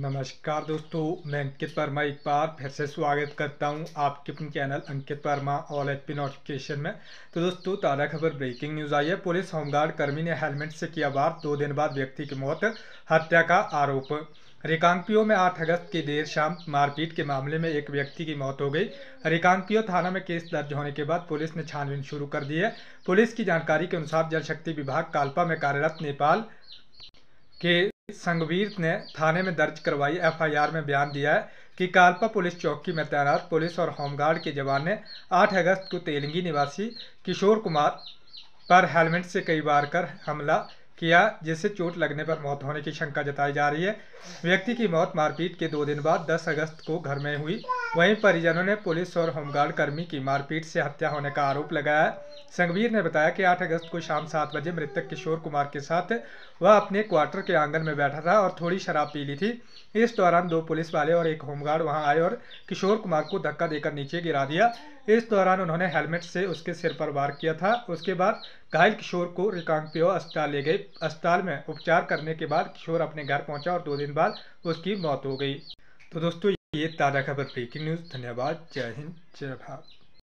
नमस्कार दोस्तों मैं अंकित वर्मा एक बार फिर से स्वागत करता हूं आपके अपने channel Ankit Verma all H P notification में तो दोस्तों ताज़ा खबर ब्रेकिंग न्यूज़ आई है पुलिस होमगार्ड कर्मी ने हेलमेट से किया वार दो दिन बाद व्यक्ति की मौत हत्या का आरोप रिकांगपियो में 8 अगस्त की देर शाम मारपीट के मामले में एक व्यक्ति की मौत हो गई रिकांगपियो थाना में केस दर्ज होने के बाद पुलिस ने छानबीन शुरू कर दी है पुलिस की जानकारी के अनुसार जल शक्ति विभाग कालपा में कार्यरत नेपाल के संगवीर ने थाने में दर्ज करवाई एफआईआर में बयान दिया है कि कालपा पुलिस चौकी में तैनात पुलिस और होमगार्ड के जवान ने 8 अगस्त को तेलंगी निवासी किशोर कुमार पर हेलमेट से कई बार कर हमला किया जिससे चोट लगने पर मौत होने की शंका जताई जा रही है व्यक्ति की मौत मारपीट के दो दिन बाद 10 अगस्त को घर में हुई वहीं परिजनों ने पुलिस और होमगार्ड कर्मी की मारपीट से हत्या होने का आरोप लगाया संगवीर ने बताया कि 8 अगस्त को शाम सात बजे मृतक किशोर कुमार के साथ वह अपने क्वार्टर के आंगन में बैठा था और थोड़ी शराब पी ली थी इस दौरान दो पुलिस वाले और एक होमगार्ड वहां आए और किशोर कुमार को धक्का देकर नीचे गिरा दिया इस दौरान उन्होंने हेलमेट से उसके सिर पर वार किया था उसके बाद घायल किशोर को रिकांगपियो अस्पताल ले गए अस्पताल में उपचार करने के बाद किशोर अपने घर पहुंचा और दो दिन बाद उसकी मौत हो गई तो दोस्तों ये ताज़ा खबर ब्रेकिंग न्यूज़ धन्यवाद जय हिंद जय भारत